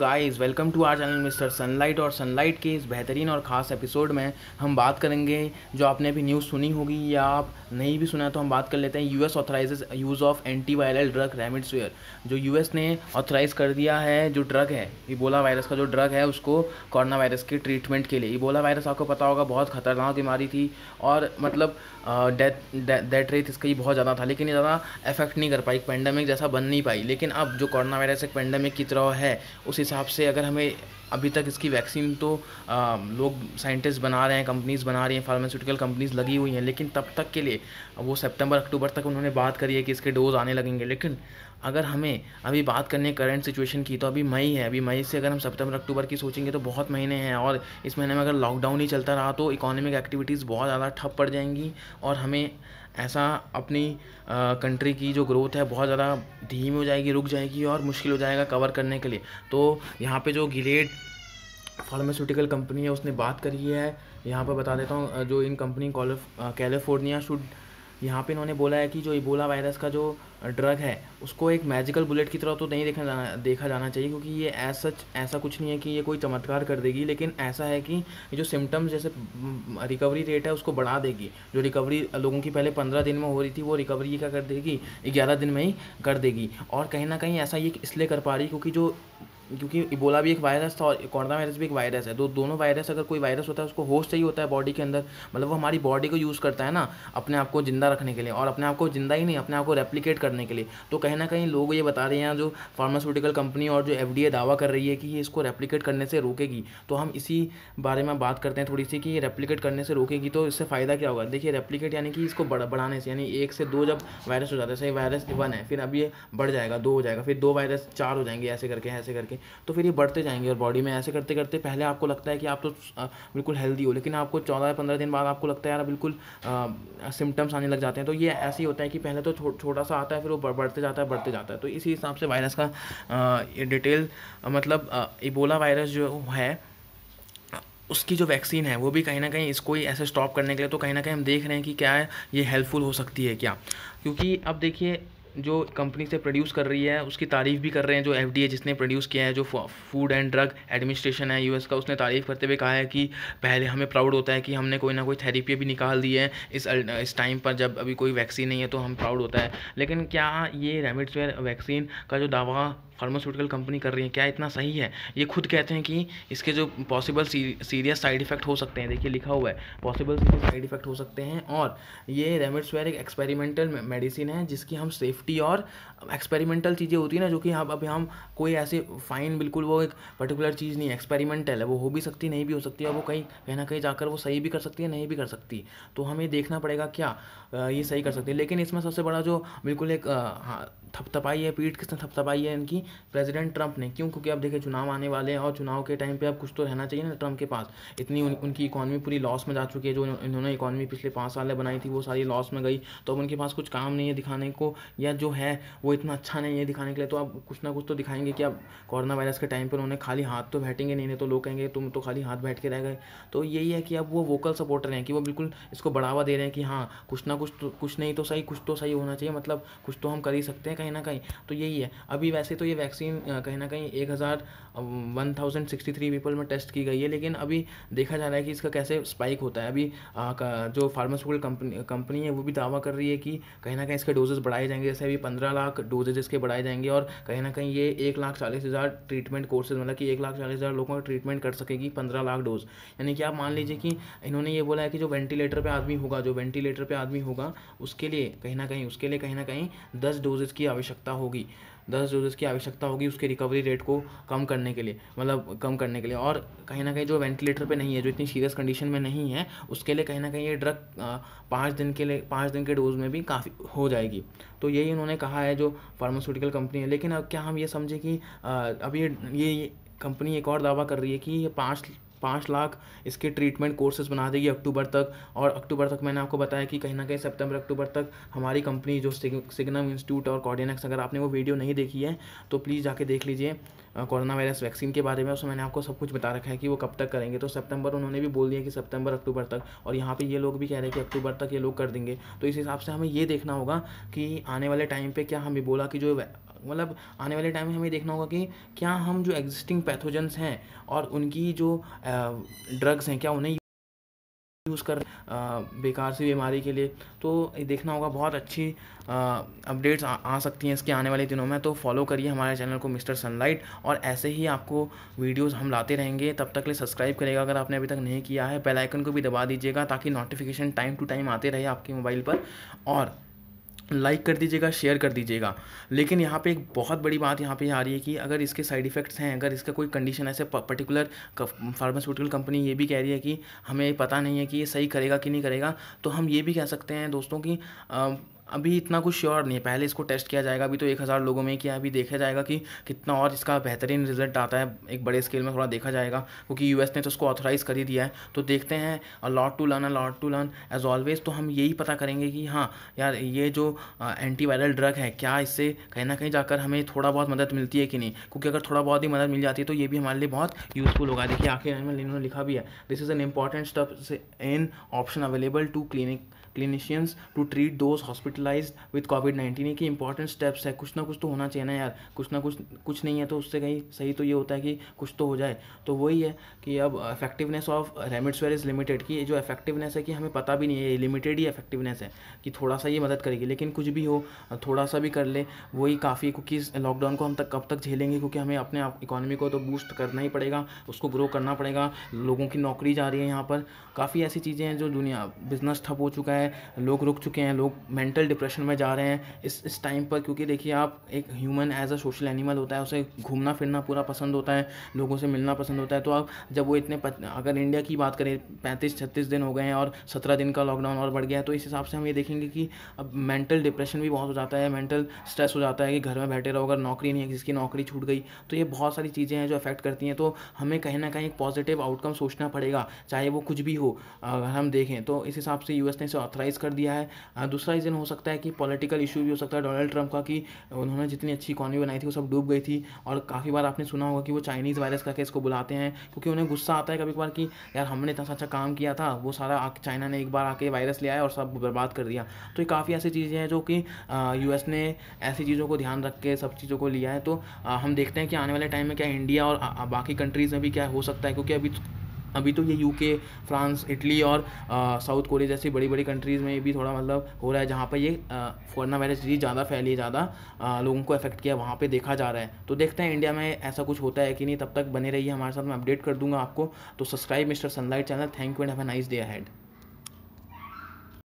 guys welcome to our channel Mister Sunlight और Sunlight के इस बेहतरीन और ख़ास एपिसोड में हम बात करेंगे जो आपने अभी न्यूज़ सुनी होगी या आप नहीं भी सुना तो हम बात कर लेते हैं US authorises use of anti viral drug remdesivir जो यूएस ने ऑथराइज कर दिया है जो ड्रग है इबोला वायरस का जो ड्रग है उसको कोरोना वायरस के ट्रीटमेंट के लिए इबोला वायरस आपको पता होगा बहुत ख़तरनाक बीमारी थी और मतलब डेथ डेथ रेट इसका ही बहुत ज़्यादा था लेकिन ये ज़्यादा इफेक्ट नहीं कर पाई पैंडमिक जैसा बन नहीं पाई लेकिन अब जो कोरोना वायरस एक पैंडमिक की तरह है उस हिसाब से अगर हमें अभी तक इसकी वैक्सीन तो आ, लोग साइंटिस्ट बना रहे हैं कंपनीज़ बना रही हैं फार्मास्यूटिकल कंपनीज़ लगी हुई हैं लेकिन तब तक के लिए वो सितंबर अक्टूबर तक उन्होंने बात करी है कि इसके डोज आने लगेंगे लेकिन अगर हमें अभी बात करनी करंट सिचुएशन की तो अभी मई है अभी मई से अगर हम सितंबर अक्टूबर की सोचेंगे तो बहुत महीने हैं और इस महीने में अगर लॉकडाउन ही चलता रहा तो इकोनॉमिक एक्टिविटीज़ बहुत ज़्यादा ठप पड़ जाएंगी और हमें ऐसा अपनी कंट्री की जो ग्रोथ है बहुत ज़्यादा धीमी हो जाएगी रुक जाएगी और मुश्किल हो जाएगा कवर करने के लिए तो यहाँ पे जो गिलेड फार्मास्यूटिकल कंपनी है उसने बात करी है यहाँ पर बता देता हूँ जो इन कंपनी कैलिफोर्निया शुड यहाँ पे इन्होंने बोला है कि जो इबोला वायरस का जो ड्रग है उसको एक मैजिकल बुलेट की तरह तो नहीं देखा जाना देखा जाना चाहिए क्योंकि ये ऐसा सच ऐसा कुछ नहीं है कि ये कोई चमत्कार कर देगी लेकिन ऐसा है कि जो सिम्टम्स जैसे रिकवरी रेट है उसको बढ़ा देगी जो रिकवरी लोगों की पहले पंद्रह दिन में हो रही थी वो रिकवरी क्या कर देगी ग्यारह दिन में ही कर देगी और कहीं ना कहीं ऐसा ये इसलिए कर पा रही क्योंकि जो क्योंकि इबोला भी एक वायरस था और कोरोना वायरस भी एक वायरस है तो दोनों वायरस अगर कोई वायरस होता है उसको होस्ट चाहिए होता है बॉडी के अंदर मतलब वो हमारी बॉडी को यूज़ करता है ना अपने आप को ज़िंदा रखने के लिए और अपने आप को ज़िंदा ही नहीं अपने आप को रेप्लीकेट करने के लिए तो कहीं ना कहीं लोग ये बता रहे हैं जो फार्मास्यूटिकल कंपनी और जो एफ दावा कर रही है कि ये इसको रेप्लीकेट करने से रोकेगी तो हम इसी बारे में बात करते हैं थोड़ी सी कि ये रेप्लीकेट करने से रोकेगी तो इससे फ़ायदा क्या होगा देखिए रेप्लीकेट यानी कि इसको बढ़ाने से यानी एक से दो जब वायरस हो जाता है सही वायरस वन है फिर अब ये बढ़ जाएगा दो हो जाएगा फिर दो वायरस चार हो जाएंगे ऐसे करके ऐसे करके करके तो फिर ये बढ़ते जाएंगे और बॉडी में ऐसे करते करते पहले आपको लगता है कि आप तो बिल्कुल हेल्दी हो लेकिन आपको चौदह या पंद्रह दिन बाद आपको लगता है यार बिल्कुल सिम्टम्स आने लग जाते हैं तो ये ऐसे ही होता है कि पहले तो छोटा सा आता है फिर वो बढ़ते जाता है बढ़ते जाता है तो इसी हिसाब से वायरस का डिटेल मतलब इबोला वायरस जो है उसकी जो वैक्सीन है वो भी कहीं ना कहीं इसको ही ऐसे स्टॉप करने के लिए तो कहीं ना कहीं हम देख रहे हैं कि क्या है ये हेल्पफुल हो सकती है क्या क्योंकि अब देखिए जो कंपनी से प्रोड्यूस कर रही है उसकी तारीफ़ भी कर रहे हैं जो एफ जिसने प्रोड्यूस किया है जो फूड एंड ड्रग एडमिनिस्ट्रेशन है यूएस का उसने तारीफ़ करते हुए कहा है कि पहले हमें प्राउड होता है कि हमने कोई ना कोई थेरेपी भी निकाल दी है इस इस टाइम पर जब अभी कोई वैक्सीन नहीं है तो हम प्राउड होता है लेकिन क्या ये रेमडिसिविर वैक्सीन का जो दावा फार्मास्यूटिकल कंपनी कर रही है क्या इतना सही है ये खुद कहते हैं कि इसके जो पॉसिबल सीरियस साइड इफेक्ट हो सकते हैं देखिए लिखा हुआ है पॉसिबल सीरियस साइड इफेक्ट हो सकते हैं और ये रेमडेसिविर एक एक्सपेरिमेंटल मेडिसिन है जिसकी हम सेफ्टी और एक्सपेरिमेंटल चीज़ें होती है ना जो कि हम अभी हम कोई ऐसे फाइन बिल्कुल वो एक पर्टिकुलर चीज़ नहीं है एक्सपेरिमेंटल है वो हो भी सकती नहीं भी हो सकती है वो कहीं कहीं ना कहीं जाकर वो सही भी कर सकती है नहीं भी कर सकती तो हमें देखना पड़ेगा क्या ये सही कर सकती है लेकिन इसमें सबसे बड़ा जो बिल्कुल एक हाँ, थपथपाई है पीठ किसने थपथपाई है इनकी प्रेसिडेंट ट्रंप ने क्यों क्योंकि अब देखिए चुनाव आने वाले हैं और चुनाव के टाइम पे अब कुछ तो रहना चाहिए ना ट्रंप के पास इतनी उन, उनकी इकॉनमी पूरी लॉस में जा चुकी है जो इन्होंने इकॉनमी पिछले पाँच साल में बनाई थी वो सारी लॉस में गई तो अब उनके पास कुछ काम नहीं है दिखाने को या जो है वो इतना अच्छा नहीं है दिखाने के लिए तो आप कुछ ना कुछ तो दिखाएंगे कि अब कोरोना वायरस के टाइम पर उन्होंने खाली हाथ तो बैठेंगे नहीं नहीं तो लोग कहेंगे तुम तो खाली हाथ बैठ के रह गए तो यही है कि अब वो वोकल सपोर्टर हैं कि वो बिल्कुल इसको बढ़ावा दे रहे हैं कि हाँ कुछ ना कुछ तो कुछ नहीं तो सही कुछ तो सही होना चाहिए मतलब कुछ तो हम कर ही सकते हैं कहीं ना कहीं तो यही है अभी वैसे तो ये ये वैक्सीन कहीं ना कहीं एक हज़ार one thousand sixty three people में टेस्ट की गई है लेकिन अभी देखा जा रहा है कि इसका कैसे स्पाइक होता है अभी आ, जो फार्मास्यूटिकल कंपनी कंपनी है वो भी दावा कर रही है कि कहीं ना कहीं इसके डोजेज बढ़ाए जाएंगे जैसे अभी पंद्रह लाख डोजेज इसके बढ़ाए जाएंगे और कहीं ना कहीं ये एक लाख चालीस हज़ार ट्रीटमेंट कोर्सेज मतलब कि एक लाख चालीस हज़ार लोगों का ट्रीटमेंट कर सकेगी पंद्रह लाख डोज यानी कि आप मान लीजिए कि इन्होंने ये बोला है कि जो वेंटिलेटर पर आदमी होगा जो वेंटिलेटर पर आदमी होगा उसके लिए कहीं ना कहीं उसके लिए कहीं ना कहीं दस डोजेज की आवश्यकता होगी दस डोजेस की आवश्यकता होगी उसके रिकवरी रेट को कम करने के लिए मतलब कम करने के लिए और कहीं ना कहीं जो वेंटिलेटर पे नहीं है जो इतनी सीरियस कंडीशन में नहीं है उसके लिए कहीं ना कहीं ये ड्रग पाँच दिन के लिए पाँच दिन के डोज में भी काफ़ी हो जाएगी तो यही उन्होंने कहा है जो फार्मास्यूटिकल कंपनी है लेकिन अब क्या हम ये समझें कि अब ये ये कंपनी एक और दावा कर रही है कि ये पाँच पाँच लाख इसके ट्रीटमेंट कोर्सेज बना देगी अक्टूबर तक और अक्टूबर तक मैंने आपको बताया कि कहीं ना कहीं सितंबर अक्टूबर तक हमारी कंपनी जो सिग्नम इंस्टीट्यूट और कॉर्डिनेक्स अगर आपने वो वीडियो नहीं देखी है तो प्लीज़ जाके देख लीजिए कोरोना वायरस वैक्सीन के बारे में उसमें मैंने आपको सब कुछ बता रखा है कि वो कब तक करेंगे तो सितंबर उन्होंने भी बोल दिया कि सितंबर अक्टूबर तक और यहाँ पे ये लोग भी कह रहे हैं कि अक्टूबर तक ये लोग कर देंगे तो इस हिसाब से हमें ये देखना होगा कि आने वाले टाइम पे क्या हम बोला कि जो मतलब आने वाले टाइम में हमें देखना होगा कि क्या हम जो एग्जिस्टिंग पैथोजेंस हैं और उनकी जो ड्रग्स हैं क्या उन्हें यूज़ कर बेकार सी बीमारी के लिए तो देखना होगा बहुत अच्छी अपडेट्स आ, आ सकती हैं इसके आने वाले दिनों में तो फॉलो करिए हमारे चैनल को मिस्टर सनलाइट और ऐसे ही आपको वीडियोस हम लाते रहेंगे तब तक लिए सब्सक्राइब करेगा अगर आपने अभी तक नहीं किया है बेल आइकन को भी दबा दीजिएगा ताकि नोटिफिकेशन टाइम टू टाइम आते रहे आपके मोबाइल पर और लाइक कर दीजिएगा शेयर कर दीजिएगा लेकिन यहाँ पे एक बहुत बड़ी बात यहाँ पे आ रही है कि अगर इसके साइड इफ़ेक्ट्स हैं अगर इसका कोई कंडीशन ऐसे पर्टिकुलर फार्मास्यूटिकल कंपनी ये भी कह रही है कि हमें पता नहीं है कि ये सही करेगा कि नहीं करेगा तो हम ये भी कह सकते हैं दोस्तों कि अभी इतना कुछ श्योर नहीं है पहले इसको टेस्ट किया जाएगा अभी तो एक हज़ार लोगों में किया अभी देखा जाएगा कि कितना और इसका बेहतरीन रिजल्ट आता है एक बड़े स्केल में थोड़ा देखा जाएगा क्योंकि यूएस ने तो उसको ऑथोराइज़ कर ही दिया है तो देखते हैं a lot to learn a lot to learn as always तो हम यही पता करेंगे कि हाँ यार ये जो एंटीवायरल ड्रग है क्या इससे कहीं ना कहीं जाकर हमें थोड़ा बहुत मदद मिलती है कि नहीं क्योंकि अगर थोड़ा बहुत ही मदद मिल जाती है तो ये भी हमारे लिए बहुत यूज़फुल होगा देखिए आखिर में इन्होंने लिखा भी है this is an important step in option available to clinic clinicians to treat those hospitalise with covid nineteen ये कि इंपॉर्टेंट स्टेप्स है कुछ ना कुछ तो होना चाहिए ना यार कुछ ना कुछ कुछ नहीं है तो उससे कहीं सही तो ये होता है कि कुछ तो हो जाए तो वही है कि अब effectiveness of remdesivir is limited की जो इफेक्टिवनेस है कि हमें पता भी नहीं है लिमिटेड ही इफेक्टिवनेस है कि थोड़ा सा ये मदद करेगी लेकिन कुछ भी हो थोड़ा सा भी कर ले वही काफ़ी क्योंकि इस लॉकडाउन को हम तक कब तक झेलेंगे क्योंकि हमें अपने इकोनॉमी को तो बूस्ट करना ही पड़ेगा उसको ग्रो करना पड़ेगा लोगों की नौकरी जा रही है यहाँ पर काफ़ी ऐसी चीज़ें हैं जो दुनिया बिजनेस ठप हो चुका है है लोग रुक चुके हैं लोग मेंटल डिप्रेशन में जा रहे हैं इस इस टाइम पर क्योंकि देखिए आप एक human as a social animal होता है उसे घूमना फिरना पूरा पसंद होता है लोगों से मिलना पसंद होता है तो आप जब वो इतने पत, अगर इंडिया की बात करें पैंतीस छत्तीस दिन हो गए हैं और सत्रह दिन का लॉकडाउन और बढ़ गया है तो इस हिसाब से हम ये देखेंगे कि अब मेंटल डिप्रेशन भी बहुत हो जाता है मेंटल स्ट्रेस हो जाता है कि घर में बैठे रहो अगर नौकरी नहीं है किसी नौकरी छूट गई तो ये बहुत सारी चीज़ें हैं जो अफेक्ट करती हैं तो हमें कहीं ना कहीं एक पॉजिटिव आउटकम सोचना पड़ेगा चाहे वो कुछ भी हो अगर हम देखें तो इस हिसाब से यूएस ने ऑथराइज़ कर दिया है हाँ, दूसरा रीज़न हो सकता है कि पॉलिटिकल इशू भी हो सकता है डोनाल्ड ट्रंप का कि उन्होंने जितनी अच्छी इकॉनमी बनाई थी वो सब डूब गई थी और काफ़ी बार आपने सुना होगा कि वो चाइनीज़ वायरस करके इसको बुलाते हैं क्योंकि उन्हें गुस्सा आता है कभी कभार कि यार हमने इतना अच्छा काम किया था वो सारा चाइना ने एक बार आके वायरस ले आया और सब बर्बाद कर दिया तो ये काफ़ी ऐसी चीज़ें हैं जो कि यू ने ऐसी चीज़ों को ध्यान रख के सब चीज़ों को लिया है तो हम देखते हैं कि आने वाले टाइम में क्या इंडिया और बाकी कंट्रीज़ में भी क्या हो सकता है क्योंकि अभी अभी तो ये यूके फ्रांस इटली और साउथ कोरिया जैसी बड़ी बड़ी कंट्रीज़ में भी थोड़ा मतलब हो रहा है जहाँ पर ये कोरोना वायरस चीज़ ज़्यादा फैली है ज़्यादा लोगों को अफेक्ट किया वहाँ पर देखा जा रहा है तो देखते हैं इंडिया में ऐसा कुछ होता है कि नहीं तब तक बने रहिए हमारे साथ मैं अपडेट कर दूंगा आपको तो subscribe Mister Sunlight channel thank you and have a nice day ahead